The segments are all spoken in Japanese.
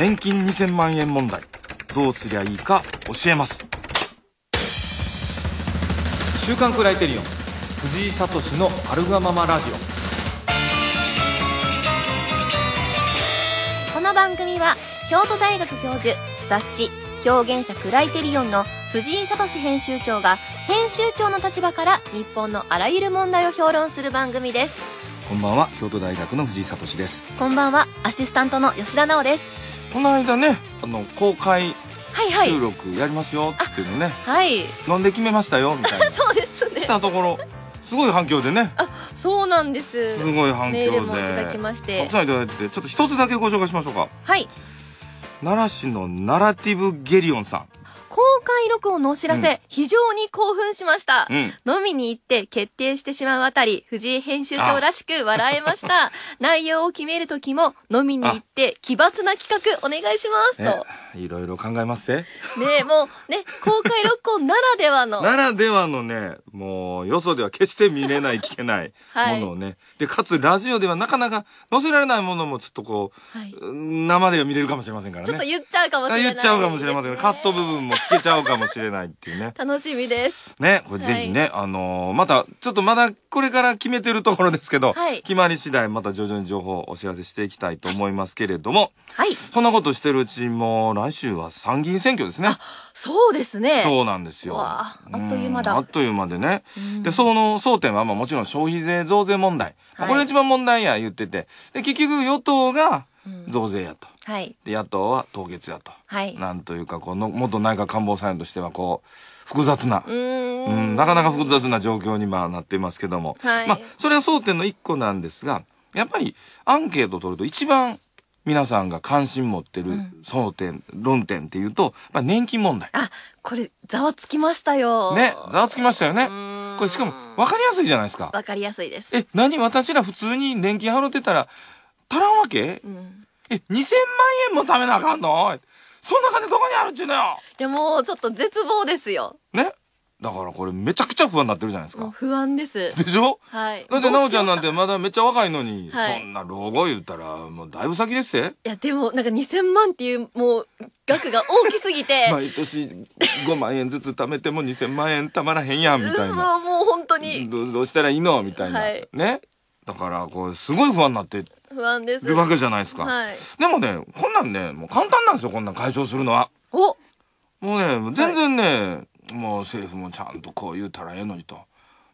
年金2000万円問題どうすりゃいいか教えます「週刊クライテリオン」藤井聡の「アルガママラジオ」この番組は京都大学教授雑誌「表現者クライテリオン」の藤井聡編集長が編集長の立場から日本のあらゆる問題を評論する番組ですこんばんは京都大学の藤井聡ですこんばんはアシスタントの吉田直ですこの間ねあの公開収録やりますよっていうのね、はい飲んで決めましたよみたいな そうですねしたところすごい反響でねあそうなんですすごい反響でメールもいただきましてくさんいただいてちょっと一つだけご紹介しましょうかはい奈良市のナラティブゲリオンさん開録音のお知らせ、うん、非常に興奮しました、うん、飲みに行って決定してしまうあたり藤井編集長らしく笑えました 内容を決める時も飲みに行って奇抜な企画お願いしますといろいろ考えますね。ねもうね公開録音ならではの ならではのねもうよそでは決して見れない聞けない ものをね、はい、でかつラジオではなかなか載せられないものもちょっとこう、はい、生では見れるかもしれませんからねちょっと言っちゃうかもしれない、ね、言っちゃうかもしれませんカット部分も聞けちゃうゃうかもしれないっていうね。楽しみです。ね、これぜひね、はい、あのー、また、ちょっとまだこれから決めてるところですけど、はい、決まり次第また徐々に情報をお知らせしていきたいと思いますけれども、はい。そんなことしてるうちも、来週は参議院選挙ですね。そうですね。そうなんですよ。あっという間だ。あっという間でね。で、その争点は、まあもちろん消費税増税問題。はい、これが一番問題や言ってて。で、結局与党が増税やと。うんはい、で野党は凍結やと、はい、なんというかこの元内閣官房参与としてはこう複雑なうんなかなか複雑な状況にまあなっていますけども、はい、まあ、それは争点の一個なんですがやっぱりアンケートを取ると一番皆さんが関心持ってる争点、うん、論点っていうと、まあ、年金問題。あ、これ、ざわつきましたよ。ね、ざわつきましたよね。これ、しかも、わかりやすいじゃないですか。わかりやすいです。え、何私ら普通に年金払ってたら、足らんわけ、うん、え、2000万円も貯めなあかんのそんな金どこにあるっちゅうのよいや、もうちょっと絶望ですよ。ねだからこれめちゃくちゃ不安になってるじゃないですか。不安です。でしょはい。だって奈緒ちゃんなんてまだめっちゃ若いのに、はい、そんな老後言ったらもうだいぶ先ですいやでもなんか2000万っていうもう額が大きすぎて。毎年5万円ずつ貯めても2000万円貯まらへんやんみたいな。そう、もう本当に。どどうしたらいいのみたいな。はい、ねったからこうすごい不安になって不安でするわけじゃないですか、はい、でもねこんなんねもう簡単なんですよこんなん解消するのはおもうね全然ね、はい、もう政府もちゃんとこう言うたらええのにと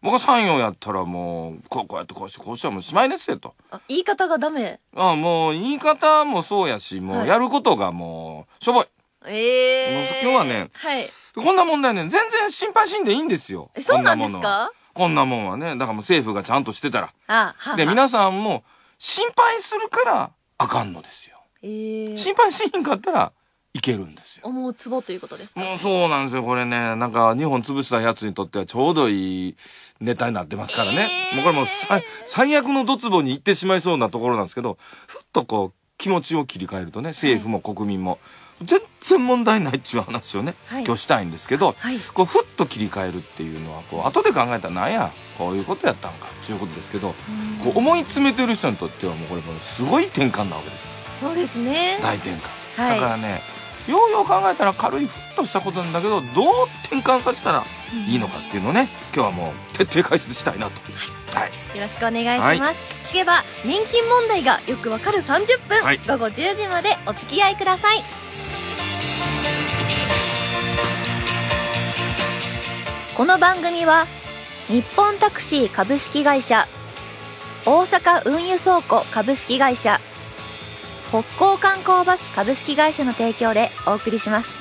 僕は3業やったらもうこうこうやってこうしてこうしてもうしまいですよとあ言い方がダメあもう言い方もそうやしもうやることがもうしょぼい、ええー、今日はね、はい、こんな問題ね全然心配しんでいいんですよそうなんですかこんなもんはね。だからもう政府がちゃんとしてたら。ああで、皆さんも心配するからあかんのですよ。えー、心配しんかったらいけるんですよ。思うツボということですかもうそうなんですよ。これね、なんか日本潰したやつにとってはちょうどいいネタになってますからね。えー、もうこれもう最悪のドツボに行ってしまいそうなところなんですけど、ふっとこう気持ちを切り替えるとね、政府も国民も。はい全然問題ないっちゅう話をね、はい、今日したいんですけど、はい、こうふっと切り替えるっていうのはこう後で考えたらなんやこういうことやったんかっていうことですけどこう思い詰めてる人にとってはもうこれもすごい転換なわけですそうですね大転換、はい、だからねようよう考えたら軽いふっとしたことなんだけどどう転換させたらいいのかっていうのをね、今日はもう徹底解説したいなと、はいよろしくお願いします、聞けば年金問題がよくわかる30分、午後10時までお付き合いくださいこの番組は日本タクシー株式会社大阪運輸倉庫株式会社北港観光バス株式会社の提供でお送りします。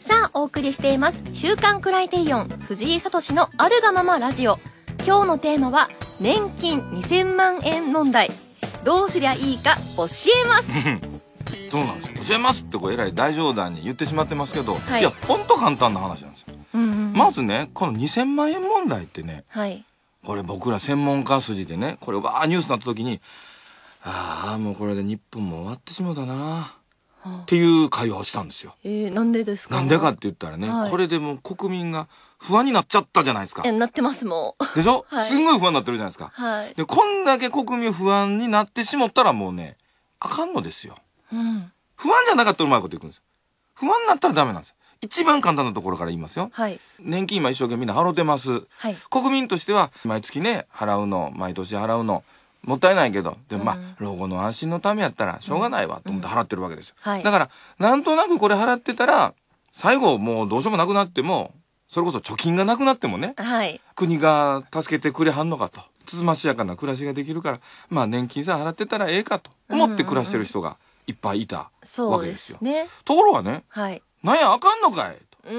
さあ、お送りしています「週刊クライテイオン」藤井聡の「あるがままラジオ」。今日のテーマは年金2000万円問題どうすりゃいいか教えます そうなんです教えますってこうえらい大冗談に言ってしまってますけど、はい、いや本当簡単な話なんですよ、うんうん、まずねこの2000万円問題ってね、はい、これ僕ら専門家筋でねこれわーニュースになった時にああもうこれで日本も終わってしまうだなっていう会話をしたんですよ。えー、なんでですかなんでかって言ったらね、はい、これでも国民が不安になっちゃったじゃないですか。なってますもん。でしょ、はい、すんごい不安になってるじゃないですか。はい。で、こんだけ国民不安になってしもったらもうね、あかんのですよ。うん。不安じゃなかったらうまいこといくんですよ。不安になったらダメなんですよ。一番簡単なところから言いますよ。はい、年金今一生懸命みんな払ってます、はい。国民としては毎月ね、払うの、毎年払うの、もったいないけど、でもまあ、うん、老後の安心のためやったらしょうがないわと思って払ってるわけですよ。うんうんはい、だから、なんとなくこれ払ってたら、最後もうどうしようもなくなっても、それこそ貯金がなくなってもね、はい、国が助けてくれはんのかとつつましやかな暮らしができるからまあ年金さえ払ってたらええかと思って暮らしてる人がいっぱいいたわけですよ。ね、ところがね、はい、なんやあかんのかいとう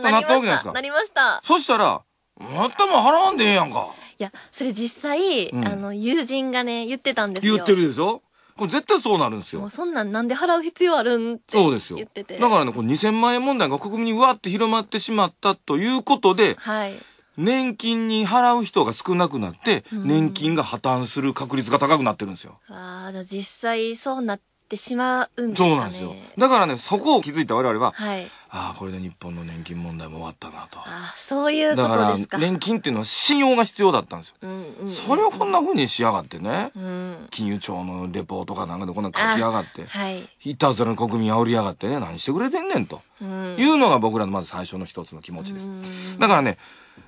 んなったわけじゃないですか。なりましたそしたらまたも払わんでええやんか。いやそれ実際、うん、あの友人がね言ってたんですよ。言ってるでしょこれ絶対そうなるんですよもうそんなんなんで払う必要あるんってそうですよ言っててだからねこの2000万円問題が国民にうわって広まってしまったということで、はい年金に払う人が少なくなって、年金が破綻する確率が高くなってるんですよ。わああ、実際そうなってしまうんですかね。そうなんですよ。だからね、そこを気づいた我々は、はい、ああこれで日本の年金問題も終わったなとあそういうことですか年金っていうのは信用が必要だったんですよ、うんうん、それをこんなふうにしやがってね、うん、金融庁のレポートかなんかでこんな書きやがって、はい、いたずらの国民煽りやがってね何してくれてんねんと、うん、いうのが僕らのまず最初の一つの気持ちです、うん、だからね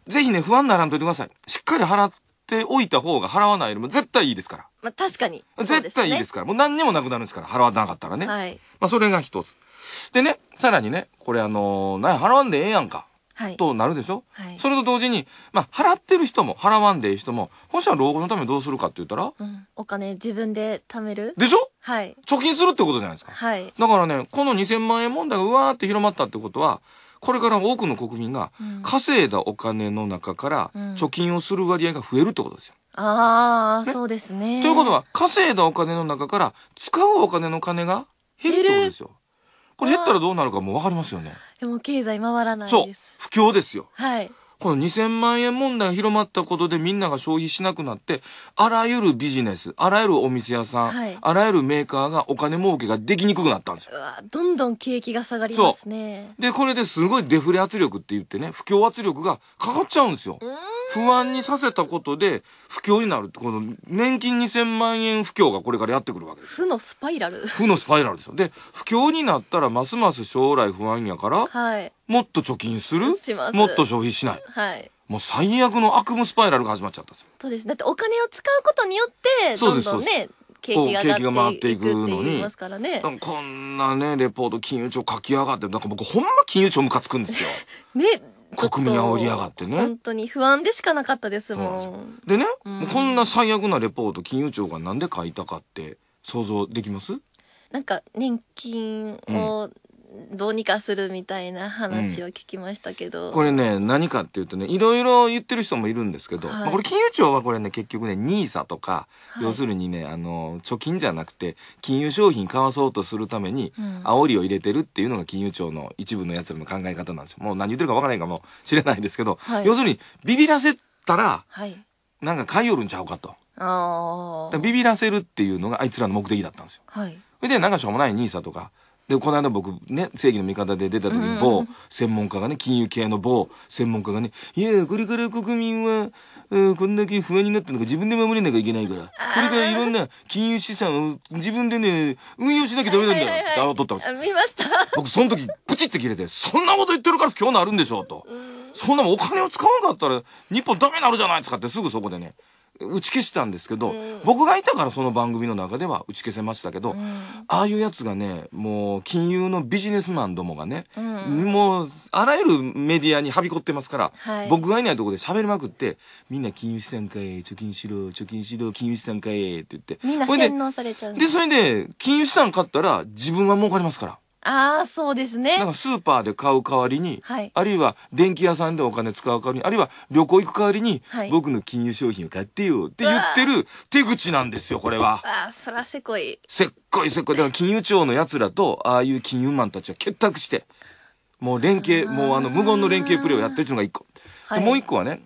ぜひね不安ならんといてくださいしっかり払っておいた方が払わないよりも絶対いいですからまあ確かに、ね、絶対いいですからもう何にもなくなるんですから払わなかったらね、はい、まあそれが一つでね、さらにね、これあのー、払わんでええやんか。はい、となるでしょ、はい、それと同時に、まあ、払ってる人も払わんでいい人も本社は老後のためにどうするかって言ったら、うん、お金自分で貯めるでしょ、はい、貯金するってことじゃないですか、はい、だからねこの2,000万円問題がうわーって広まったってことはこれから多くの国民が稼いだお金の中から貯金をする割合が増えるってことですよ。うん、ああ、ね、そうですね。ということは稼いだお金の中から使うお金の金が減るってことですよ。これ減ったらどうなるかもうかりますよねでも経済回らないです不況ですよはいこの2000万円問題が広まったことでみんなが消費しなくなって、あらゆるビジネス、あらゆるお店屋さん、はい、あらゆるメーカーがお金儲けができにくくなったんですよ。どんどん景気が下がりますね。で、これですごいデフレ圧力って言ってね、不況圧力がかかっちゃうんですよ。うん不安にさせたことで不況になるこの年金2000万円不況がこれからやってくるわけです負のスパイラル負のスパイラルですよで不況になったらますます将来不安やから、はい、もっと貯金するもっと消費しない、はい、もう最悪の悪夢スパイラルが始まっちゃったんですよそうですだってお金を使うことによってどんどんね景気が回っていくのに、ね、こんなねレポート金融庁書き上がってなんか僕ほんま金融庁ムカつくんですよ ね国民煽りやがってね。本当に不安でしかなかったですもん。でね、うん、こんな最悪なレポート金融庁がなんで書いたかって想像できますなんか年金をどうにかするみたいな話を聞きましたけど、うん、これね何かっていうとねいろいろ言ってる人もいるんですけど、はい、まあ、これ金融庁はこれね結局ね NISA とか、はい、要するにねあの貯金じゃなくて金融商品買わそうとするために煽りを入れてるっていうのが金融庁の一部のやつらの考え方なんですよ。もう何言ってるか分からないかもしれないですけど、はい、要するにビビらせたら、はい、なんか買いよるんちゃうかと。あビビらせるっていうのがあいつらの目的だったんですよ。はい、それでなんかしょうもないニーサとかでこの間僕ね正義の味方で出た時に某専門家がね金融系の某専門家がね「いやこれから国民は、えー、こんだけ不安になっるのか自分で守れなきゃいけないからこれからいろんな金融資産を自分でね運用しなきゃダメなんだよ」って慌とったんです見ました僕その時プチって切れて「そんなこと言ってるから今日なるんでしょ」と「そんなお金を使わなかったら日本ダメになるじゃないですか」ってすぐそこでね打ち消したんですけど、うん、僕がいたからその番組の中では打ち消せましたけど、うん、ああいうやつがねもう金融のビジネスマンどもがね、うん、もうあらゆるメディアにはびこってますから、はい、僕がいないとこで喋りまくってみんな金融資産かえ貯金しろ貯金しろ金融資産かえって言ってみんな洗脳されちゃうでそれで金融資産買ったら自分は儲かりますから。ああそうですねなんかスーパーで買う代わりに、はい、あるいは電気屋さんでお金使う代わりにあるいは旅行行く代わりに、はい、僕の金融商品を買ってよって言ってる手口なんですよこれは。ああそらせこい。せっこいせっこいだから金融庁のやつらとああいう金融マンたちは結託してもう連携もうあの無言の連携プレーをやってるっていうのが一個。はい、もう一個はね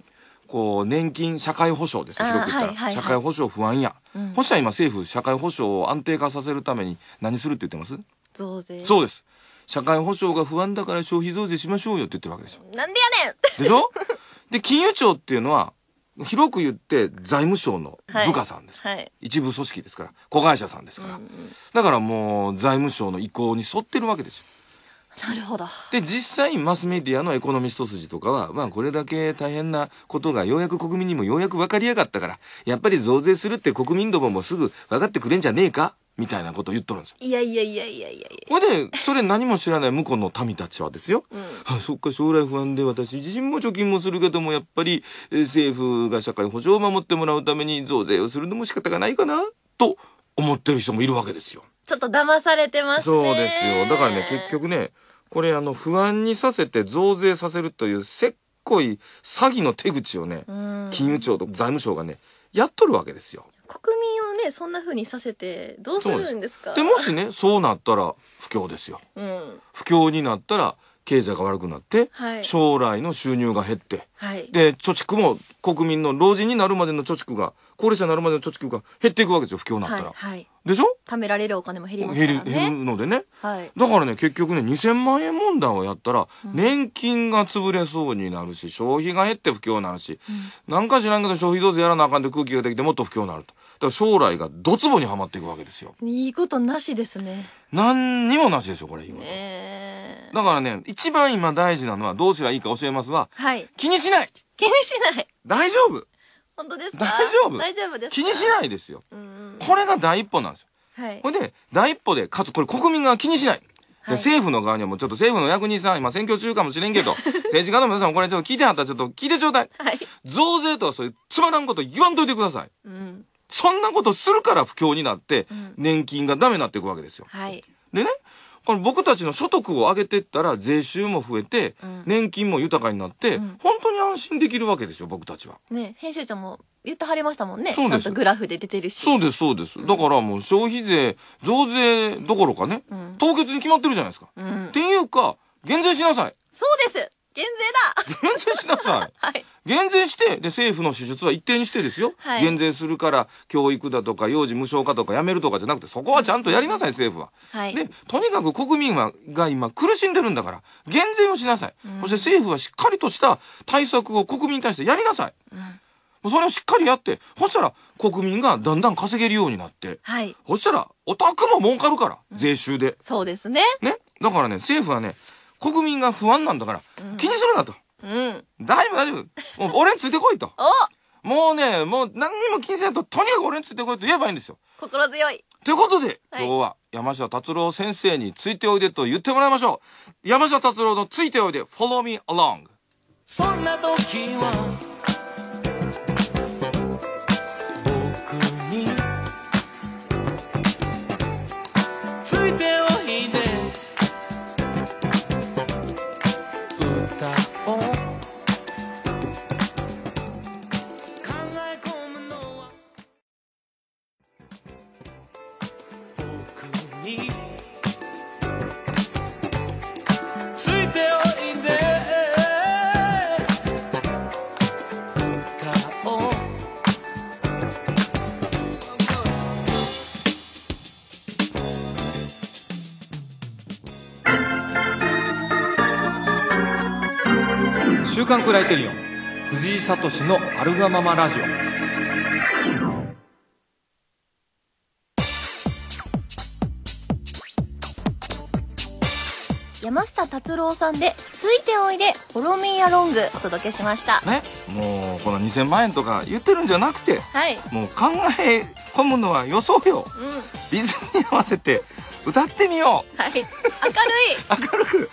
こう年金社会保障です言ったら、社会保障不安や、うん、保守は今政府社会保障を安定化させるために何するって言ってます増税そうです社会保障が不安だから消費増税しましょうよって言ってるわけですよなんでやねんでしょで金融庁っていうのは広く言って財務省の部下さんです、はいはい、一部組織ですから子会社さんですから、うんうん、だからもう財務省の意向に沿ってるわけですよなるほどで実際マスメディアのエコノミスト筋とかは、まあ、これだけ大変なことがようやく国民にもようやく分かりやがったからやっぱり増税するって国民どももすぐ分かってくれんじゃねえかみたいなことを言っとるんですよ。いやいやいやいやいやほれで、それ何も知らない向こうの民たちはですよ。うん、あそっか、将来不安で私自身も貯金もするけども、やっぱり政府が社会保障を守ってもらうために増税をするのも仕方がないかな、と思ってる人もいるわけですよ。ちょっと騙されてますそうですよ。だからね、結局ね、これあの、不安にさせて増税させるというせっこい詐欺の手口をね、金融庁と財務省がね、やっとるわけですよ。国民をねそんなふうにさせてどうするんですかでもしねそうなったら不況ですよ、うん、不況になったら経済が悪くなって、はい、将来の収入が減って、はい、で貯蓄も国民の老人になるまでの貯蓄が高齢者になるまでの貯蓄が減っていくわけですよ不況になったら、はい、でしょ貯められるお金も減りますからね減るのでね、だからね結局ね2000万円問題をやったら、うん、年金が潰れそうになるし消費が減って不況になるし、うん、なんか知らんけど消費増税やらなあかんって空気ができてもっと不況になるとら将来がドツボにはまっていくわけですよ。いいことなしですね。何にもなしですよ、これ、今。えー、だからね、一番今大事なのは、どうすりゃいいか教えますは、はい、気にしない気にしない大丈夫本当ですか大丈夫大丈夫です気にしないですよ。これが第一歩なんですよ。はい。これで、第一歩で、かつ、これ国民が気にしない。政府の側にはもうちょっと政府の役人さん、今選挙中かもしれんけど、政治家の皆さんこれちょっと聞いてはったらちょっと聞いてちょうだい。はい、増税とはそういうつまらんこと言わんといてください。うん、そんなことするから不況になって、年金がダメになっていくわけですよ。うんはい、でね、この僕たちの所得を上げてったら税収も増えて、年金も豊かになって、本当に安心できるわけですよ、僕たちは。ね、編集長も言ってはりましたもんね。ちゃんとグラフで出てるし。そうです、そうです。だからもう消費税、増税どころかね、凍結に決まってるじゃないですか。っていうか、減税しなさい。そうです減税だ減税しなさい、はい、減税してで政府の手術は一定にしてですよ、はい、減税するから教育だとか幼児無償化とかやめるとかじゃなくてそこはちゃんとやりなさい政府は、はい、でとにかく国民はが今苦しんでるんだから減税をしなさい、うん、そして政府はしっかりとした対策を国民に対してやりなさい、うんそれをしっかりやってそしたら国民がだんだん稼げるようになって、はい、そしたらお宅も儲かるから、税収でそうですねねだからね政府はね国民が不安なんだから、気にするなと。うん。大丈夫、大丈夫。もう俺についてこいと。もうね、もう何にも気にせいと、とにかく俺についてこいと言えばいいんですよ。心強い。ということで、はい、今日は山下達郎先生についておいでと言ってもらいましょう。山下達郎のついておいで、Follow Me Along。そんな時は僕について間くらいてるよ藤井聡のアルガママラジオ山下達郎さんで「ついておいでフォロミーアロング」お届けしましたねもうこの2000万円とか言ってるんじゃなくて、はい、もう考え込むのは予想よ、うん、リズムに合わせて歌ってみよう、はい、明るい 明るく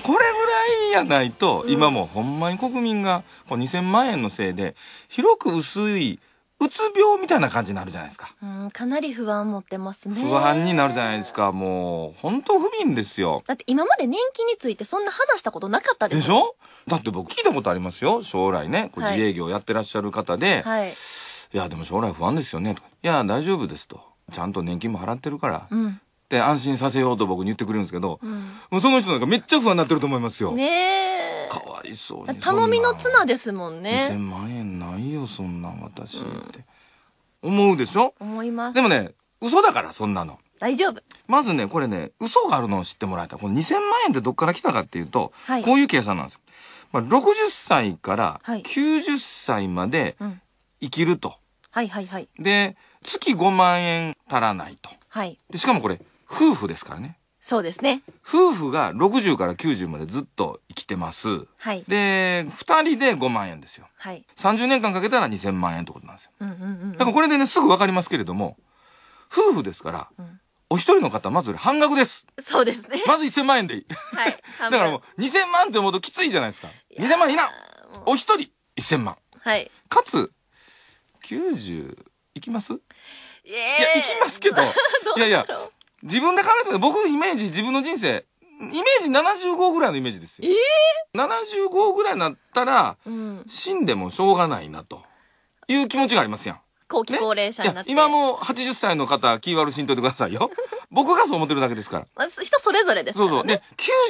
これぐらいやないと、今もほんまに国民がこう2000万円のせいで、広く薄い、うつ病みたいな感じになるじゃないですか。うん、かなり不安持ってますね。不安になるじゃないですか。もう、本当不憫ですよ。だって今まで年金についてそんな話したことなかったでしょ。でしょだって僕聞いたことありますよ。将来ね、こう自営業やってらっしゃる方で、はい、いや、でも将来不安ですよね、と。いや、大丈夫ですと。ちゃんと年金も払ってるから、うん、って安心させようと僕に言ってくれるんですけど、うん、もうその人なんかめっちゃ不安になってると思いますよ。ねかわいそうに。頼みの綱ですもんね。2000万円ないよ、そんな私って。うん、思うでしょ思います。でもね、嘘だから、そんなの。大丈夫。まずね、これね、嘘があるのを知ってもらいたい。この2000万円ってどっから来たかっていうと、はい、こういう計算なんですよ。まあ、60歳から90歳まで生きると。はい、はい、はいはいはいで、月5万円足らないと。はい。で、しかもこれ、夫婦ですからね。そうですね。夫婦が60から90までずっと生きてます。はい。で、2人で5万円ですよ。はい。30年間かけたら2000万円ってことなんですよ。うんうんうん、うん、だからこれでね、すぐわかりますけれども、夫婦ですから、うん、お一人の方、まず半額です。そうですね。まず1000万円でいい。はい。だからもう、2000万って思うときついじゃないですか。2000万いなお一人、1000万。はい。かつ、90、いきますいや、いきますけど、いやいや、自分で考えても僕イメージ自分の人生イメージ75ぐらいのイメージですよ。えー、75ぐらいになったら、うん、死んでもしょうがないなという気持ちがありますやん。後期高齢者になって、ね、今も80歳の方気悪しんといてくださいよ 僕がそう思ってるだけですから、まあ、人それぞれですから、ね、そうそうで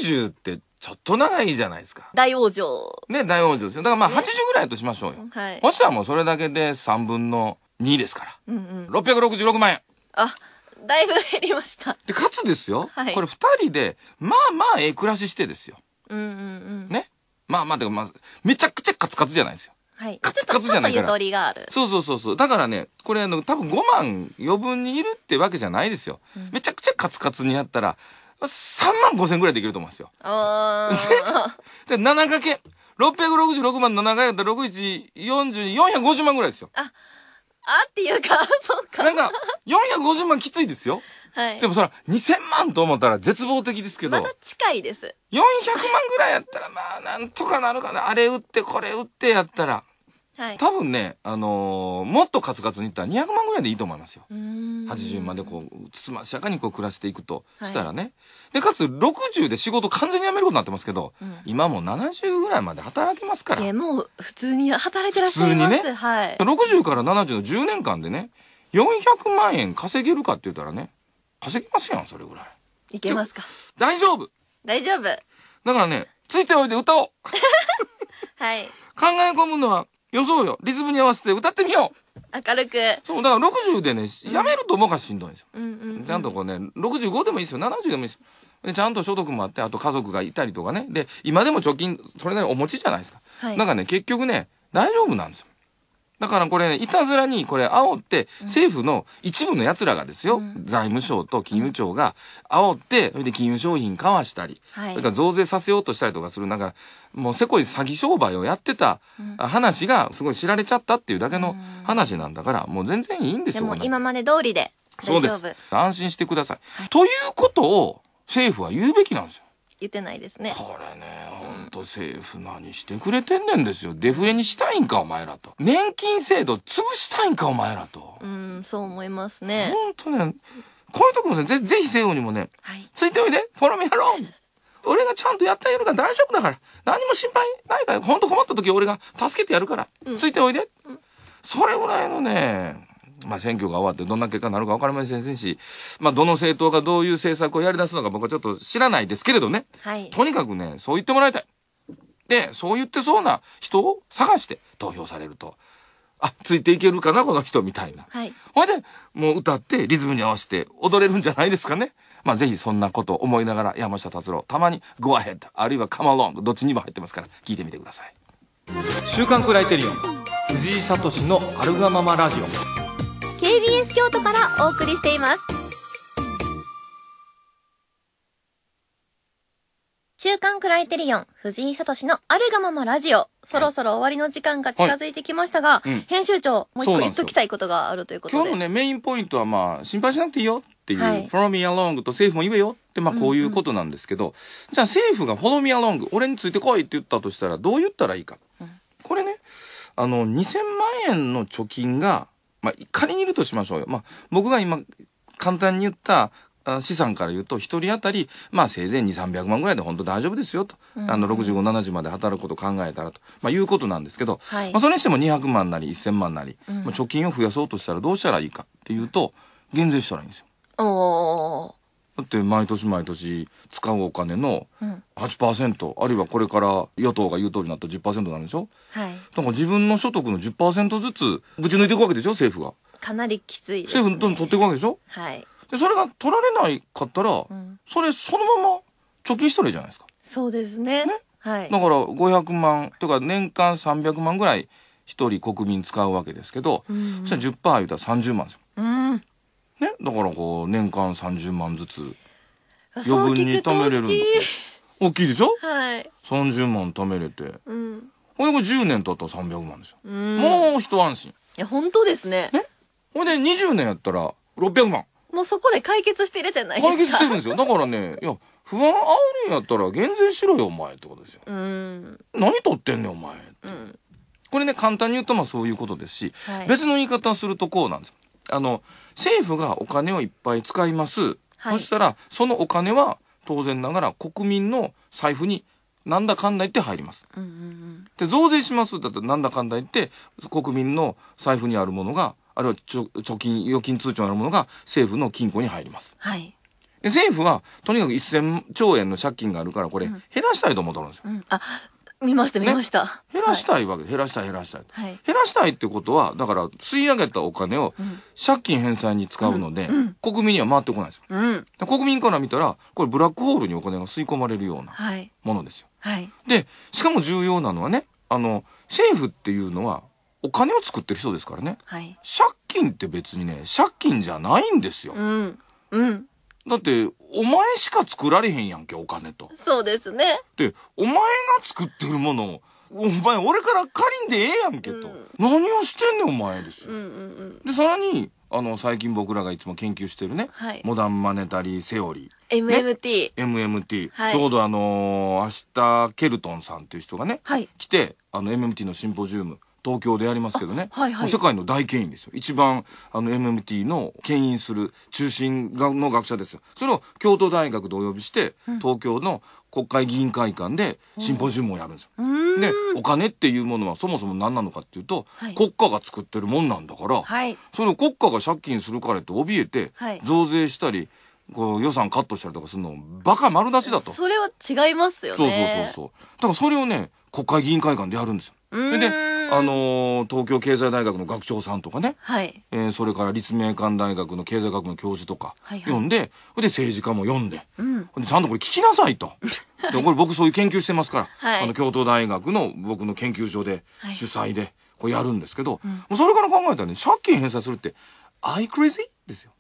90ってちょっと長いじゃないですか大往生ね大往生ですよだからまあ80ぐらいとしましょうよ、はい、もしはもうそれだけで3分の2ですから、うんうん、666万円あだいぶ減りましたでかつですよ、はい、これ2人でまあまあええ暮らししてですよ、うんうんうん、ねまあまあでもまず、めちゃくちゃカツカツじゃないですよはい、カツカツじゃないから。とゆとりがある。そうそうそうそう。だからね、これあの多分5万余分にいるってわけじゃないですよ。うん、めちゃくちゃカツカツにやったら、3万5千ぐらいできると思うんですよ。で、7かけ、666万7かけたら61、40、450万ぐらいですよ。ああっていうか、そうか。なんか、450万きついですよ。はい。でもそら、2000万と思ったら絶望的ですけど。まだ近いです。400万ぐらいやったら、まあ、なんとかなるかな。あれ売って、これ売ってやったら。多分ね、あのー、もっとカツカツにいったら200万ぐらいでいいと思いますよ。80までこう、つつましやかにこう暮らしていくとしたらね。はい、で、かつ60で仕事完全に辞めることになってますけど、うん、今もう70ぐらいまで働きますから。いや、もう普通に働いてらっしゃいます。普通にね。はい。60から70の10年間でね、400万円稼げるかって言ったらね、稼ぎますやん、それぐらい。いけますか。大丈夫大丈夫だからね、ついておいで歌おう はい。考え込むのはよそうよリズムに合わせて歌ってみよう明るくそうだから60でねやめると思うかしんどいんですよ、うんうんちゃんとこうね65でもいいですよ70でもいいですよでちゃんと所得もあってあと家族がいたりとかねで今でも貯金それなりにお持ちじゃないですか、はい、なんかね結局ね大丈夫なんですよだからこれね、いたずらにこれ煽って、政府の一部の奴らがですよ、うん、財務省と金融庁が煽って、それで金融商品交わしたり、はい、それから増税させようとしたりとかする、なんか、もうせこい詐欺商売をやってた話がすごい知られちゃったっていうだけの話なんだから、もう全然いいんですよ。でも今まで通りで。そうです。安心してください。はい、ということを政府は言うべきなんですよ。言ってないですねこれね本当政府何してくれてんねんですよデフレにしたいんかお前らと年金制度潰したいんかお前らとうんそう思いますね本当ねこういうとこもぜぜひ政府にもね、はい、ついておいでフォローアロン俺がちゃんとやってあげるから大丈夫だから何も心配ないから本当困った時俺が助けてやるから、うん、ついておいで、うん、それぐらいのねまあ、選挙が終わってどんな結果になるか分かりませんし、まあ、どの政党がどういう政策をやり出すのか僕はちょっと知らないですけれどね、はい、とにかくね、そう言ってもらいたい。で、そう言ってそうな人を探して投票されると。あ、ついていけるかな、この人みたいな。はい。ほいで、もう歌ってリズムに合わせて踊れるんじゃないですかね。まあ、ぜひそんなことを思いながら山下達郎、たまに Go Ahead、あるいは Come Along、どっちにも入ってますから、聞いてみてください。週刊クライテリオン、藤井聡のあるがままラジオ。京都からお送りしています週刊クライテリオン、藤井聡のあるがままラジオ、そろそろ終わりの時間が近づいてきましたが、はいうん、編集長、もう一個言っときたいことがあるということで。今日のね、メインポイントはまあ、心配しなくていいよっていう、はい、フォローミーアロングと政府も言えよって、まあこういうことなんですけど、うんうん、じゃあ政府がフォローミーアロング、俺についてこいって言ったとしたら、どう言ったらいいか。うん、これね、あの、2000万円の貯金が、まあ、仮にいるとしましょうよ。まあ、僕が今、簡単に言った資産から言うと、1人当たり、まあ、せいぜい2、300万ぐらいで本当大丈夫ですよと。あの、65、70まで働くこと考えたらと、まあ、いうことなんですけど、はい、まあ、それにしても200万なり1000万なり、うん、貯金を増やそうとしたらどうしたらいいかっていうと、減税したらいいんですよ。おー。だって毎年毎年使うお金の8%、うん、あるいはこれから与党が言う通りになった10%なんでしょはい。だから自分の所得の10%ずつぶち抜いていくわけでしょ政府が。かなりきついです、ね、政府取っていくわけでしょはい。で、それが取られないかったら、うん、それそのまま貯金しとるじゃないですか。そうですね。ねはい。だから500万、というか年間300万ぐらい一人国民使うわけですけど、うん、そしたら10%言うたら30万ですよ。ね、だからこう、年間30万ずつ、余分に貯めれるんですよ。大きいでしょはい。30万貯めれて。うん。ほいで10年経ったら300万ですよ。うん。もう一安心。いや、本当ですね。ねほんで20年やったら600万。もうそこで解決してるじゃないですか。解決してるんですよ。だからね、いや、不安煽るんやったら減税しろよ、お前ってことですよ。うん。何取ってんねん、お前。うん。これね、簡単に言うとまあそういうことですし、はい、別の言い方するとこうなんですよ。あの、政府がお金をいっぱい使います。はい、そしたら、そのお金は当然ながら国民の財布になんだかんだ言って入ります。で、増税しますだっなんだかんだ言って国民の財布にあるものが、あるいは貯金、預金通帳にあるものが政府の金庫に入ります。はい。政府はとにかく1000兆円の借金があるからこれ減らしたいと思ってるんですよ。うんうん、あ見ました見ました、ね、減らしたいわけ、減らしたい減らしたい、はい、減らしたいってことはだから吸い上げたお金を借金返済に使うので、うん、国民には回ってこないですよ、うん、国民から見たらこれブラックホールにお金が吸い込まれるようなものですよ、はい、でしかも重要なのはねあの政府っていうのはお金を作ってる人ですからね、はい、借金って別にね借金じゃないんですよ、うん、うん、だってお前しか作られへんやんけ、お金と。そうですね。で、お前が作ってるものを、お前俺から借りんでええやんけと、うん、何をしてんねんお前ですよ、うんうんうん、でさらにあの最近僕らがいつも研究してるね、はい、モダンマネタリーセオリー MMT、ね、MMT、はい、ちょうどあのー、明日ケルトンさんっていう人がね、はい、来てあの MMT のシンポジウム東京でやりますけどね、はいはい、世界の大権威ですよ一番あの MMT の牽引する中心の学者ですよそれを京都大学でお呼びして、うん、東京の国会議員会館でシンポジウムをやるんですよ。でお金っていうものはそもそも何なのかっていうと、はい、国家が作ってるもんなんだから、はい、それを国家が借金するからって怯えて、はい、増税したりこう予算カットしたりとかするのバカ丸出しだと。それは違いますよね。そうそうそうそう。だからそれをね国会議員会館でやるんですよ。であの東京経済大学の学長さんとかね、はいえー、それから立命館大学の経済学の教授とか読んで、はいはい、で政治家も読んで,、うん、でちゃんとこれ聞きなさいと でこれ僕そういう研究してますから、はい、あの京都大学の僕の研究所で、はい、主催でこうやるんですけど、うん、もうそれから考えたらね借金返済するって「アイクレイジー?」ですよ。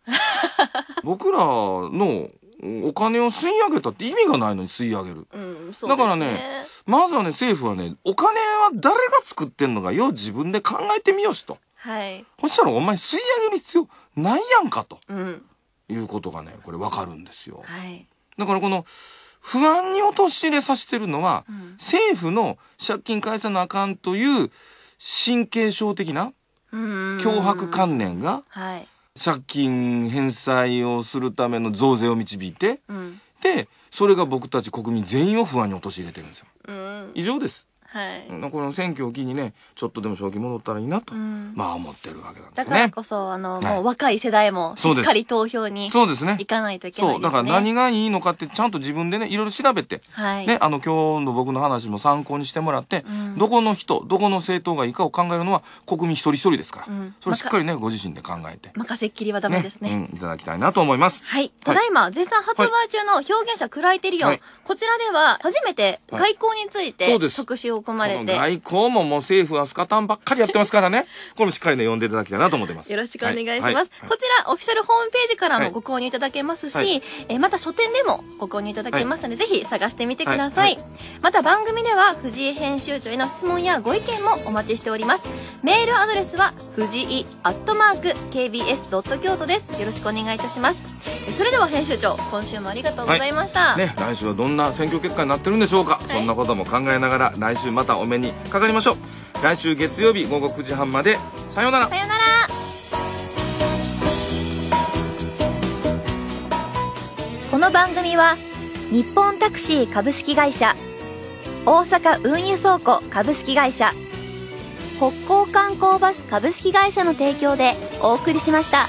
僕らのお金を吸い上げたって意味がないのに吸い上げる、うんね、だからねまずはね政府はねお金は誰が作ってんのかよ自分で考えてみよしと、はい、そしたらお前吸い上げる必要ないやんかと、うん、いうことがねこれわかるんですよ、はい、だからこの不安に陥れさせてるのは、うん、政府の借金返さなあかんという神経症的な脅迫観念が、はい借金返済をするための増税を導いて、うん、でそれが僕たち国民全員を不安に陥れてるんですよ。うん、以上です。はい、この選挙を機にねちょっとでも正気戻ったらいいなと、うん、まあ思ってるわけなんですねだからこそあの、もう若い世代もしっかり投票にそうですね行かないといけない、ね、そうだから何がいいのかってちゃんと自分でねいろいろ調べて、はい、ね、あの今日の僕の話も参考にしてもらって、うん、どこの人どこの政党がいいかを考えるのは国民一人一人ですから、うん、それしっかりねご自身で考えて任せっきりはダメですね、ね、いただきたいなと思いますはいただいま、絶賛発売中の表現者クライテリオン、こちらでは初めて外交について特集を込まれて外交ももう政府はスカタンばっかりやってますからね これもしっかりね読んでいただきたいなと思ってますよろしくお願いします、はいはい、こちらオフィシャルホームページからもご購入いただけますし、はい、えまた書店でもご購入いただけますので、ぜひ探してみてください、また番組では藤井編集長への質問やご意見もお待ちしておりますメールアドレスは藤井アットマーク KBS ドット京都ですよろしくお願いいたしますそれでは編集長今週もありがとうございました、ね来週はどんな選挙結果になってるんでしょうか、そんなことも考えながら来週週またお目にかかりましょう来週月曜日午後9時半までさようならさようならこの番組は日本タクシー株式会社大阪運輸倉庫株式会社北港観光バス株式会社の提供でお送りしました。